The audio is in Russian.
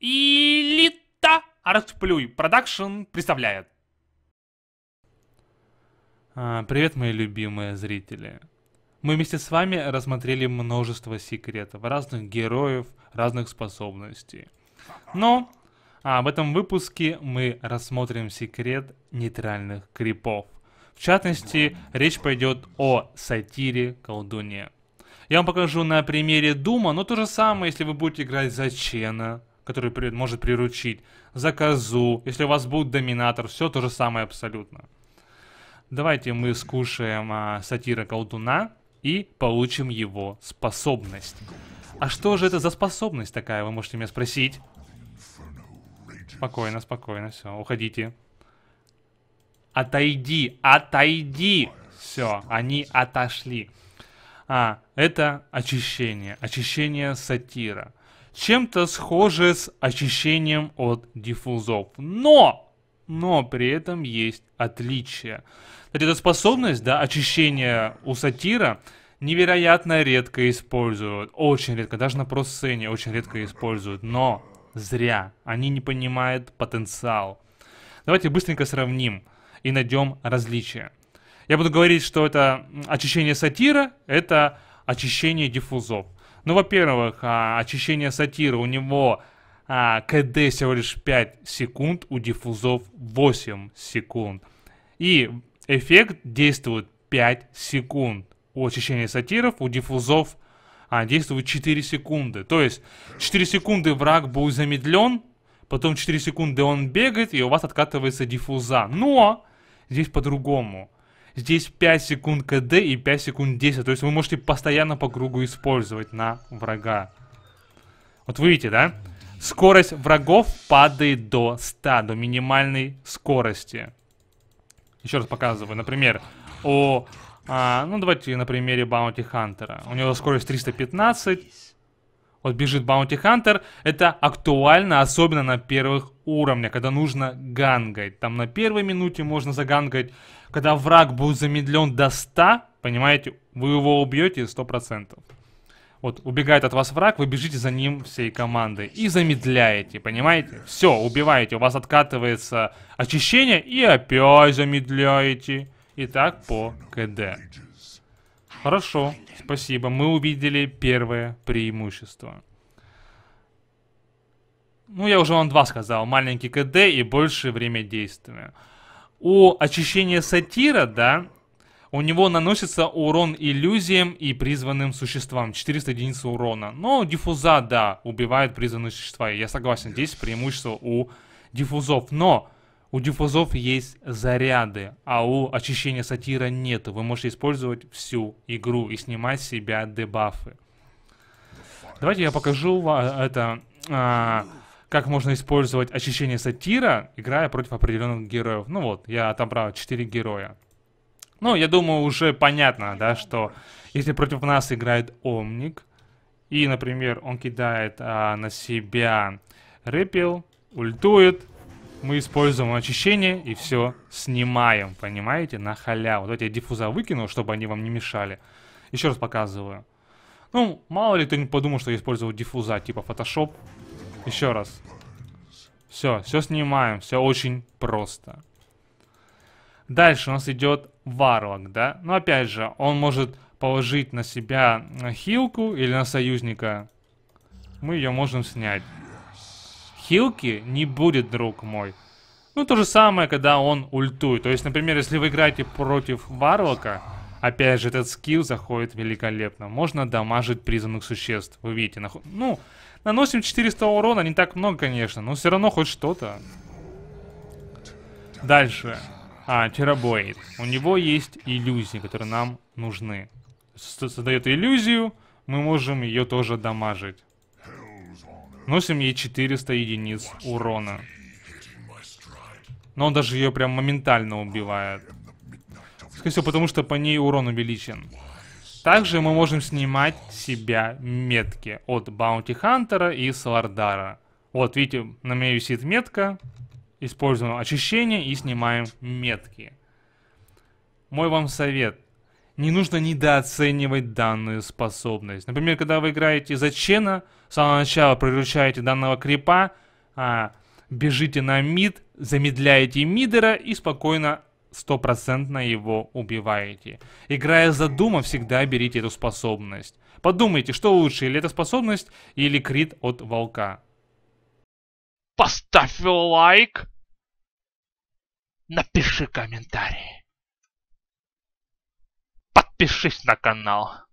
Элита Артплюй Продакшн представляет. А, привет, мои любимые зрители. Мы вместе с вами рассмотрели множество секретов, разных героев, разных способностей. Но а в этом выпуске мы рассмотрим секрет нейтральных крипов. В частности, речь пойдет о сатире колдуне. Я вам покажу на примере Дума, но то же самое, если вы будете играть за Чена, который при, может приручить, заказу, если у вас будет доминатор, все то же самое абсолютно. Давайте мы скушаем а, сатира колдуна и получим его способность. А что же это за способность такая, вы можете меня спросить? Спокойно, спокойно, все, уходите. Отойди, отойди! Все, они отошли. А, это очищение, очищение сатира чем-то схоже с очищением от диффузов. Но! Но при этом есть отличие. Кстати, эта способность, да, очищения у сатира невероятно редко используют. Очень редко, даже на просцене очень редко используют. Но зря. Они не понимают потенциал. Давайте быстренько сравним и найдем различия. Я буду говорить, что это очищение сатира, это очищение диффузов. Ну, во-первых, а, очищение сатира у него а, КД всего лишь 5 секунд, у диффузов 8 секунд. И эффект действует 5 секунд. У очищения сатиров, у диффузов а, действует 4 секунды. То есть 4 секунды враг будет замедлен, потом 4 секунды он бегает, и у вас откатывается диффуза. Но здесь по-другому. Здесь 5 секунд КД и 5 секунд 10. То есть вы можете постоянно по кругу использовать на врага. Вот вы видите, да? Скорость врагов падает до 100, до минимальной скорости. Еще раз показываю. Например, о... А, ну, давайте на примере Баунти Хантера. У него скорость 315. Вот бежит Баунти Хантер. Это актуально, особенно на первых уровнях, когда нужно гангать. Там на первой минуте можно загангать когда враг был замедлен до 100, понимаете, вы его убьете 100%. Вот, убегает от вас враг, вы бежите за ним всей командой и замедляете, понимаете? Все, убиваете, у вас откатывается очищение и опять замедляете. И так по КД. Хорошо, спасибо, мы увидели первое преимущество. Ну, я уже вам два сказал, маленький КД и больше время действия у очищения сатира, да, у него наносится урон иллюзиям и призванным существам. 400 единиц урона. Но диффуза, да, убивает призванные существа. Я согласен, здесь преимущество у диффузов. Но у диффузов есть заряды, а у очищения сатира нет. Вы можете использовать всю игру и снимать с себя дебафы. Давайте я покажу вам это... А, как можно использовать очищение сатира, играя против определенных героев. Ну вот, я отобрал 4 героя. Ну, я думаю, уже понятно, да, что если против нас играет Омник, и, например, он кидает а, на себя Репил, ультует, мы используем очищение и все снимаем, понимаете, на халяву. Давайте я диффуза выкину, чтобы они вам не мешали. Еще раз показываю. Ну, мало ли кто не подумал, что я использовал диффуза, типа Photoshop, еще раз. Все, все снимаем. Все очень просто. Дальше у нас идет варлок, да? Но ну, опять же, он может положить на себя э, хилку или на союзника. Мы ее можем снять. Хилки не будет, друг мой. Ну, то же самое, когда он ультует. То есть, например, если вы играете против варлока, опять же, этот скилл заходит великолепно. Можно дамажить призванных существ. Вы видите, нах... ну, Наносим 400 урона, не так много, конечно, но все равно хоть что-то. Дальше. А, Терабоид. У него есть иллюзии, которые нам нужны. Создает иллюзию, мы можем ее тоже дамажить. Носим ей 400 единиц урона. Но он даже ее прям моментально убивает. Скорее всего, потому что по ней урон увеличен. Также мы можем снимать с себя метки от Баунти Хантера и Свардара. Вот, видите, на меня висит метка. Используем очищение и снимаем метки. Мой вам совет. Не нужно недооценивать данную способность. Например, когда вы играете за Чена, с самого начала приручаете данного крипа, а, бежите на мид, замедляете мидера и спокойно стопроцентно его убиваете. Играя за Дума, всегда берите эту способность. Подумайте, что лучше, или эта способность, или крит от волка. Поставь лайк, напиши комментарий, подпишись на канал.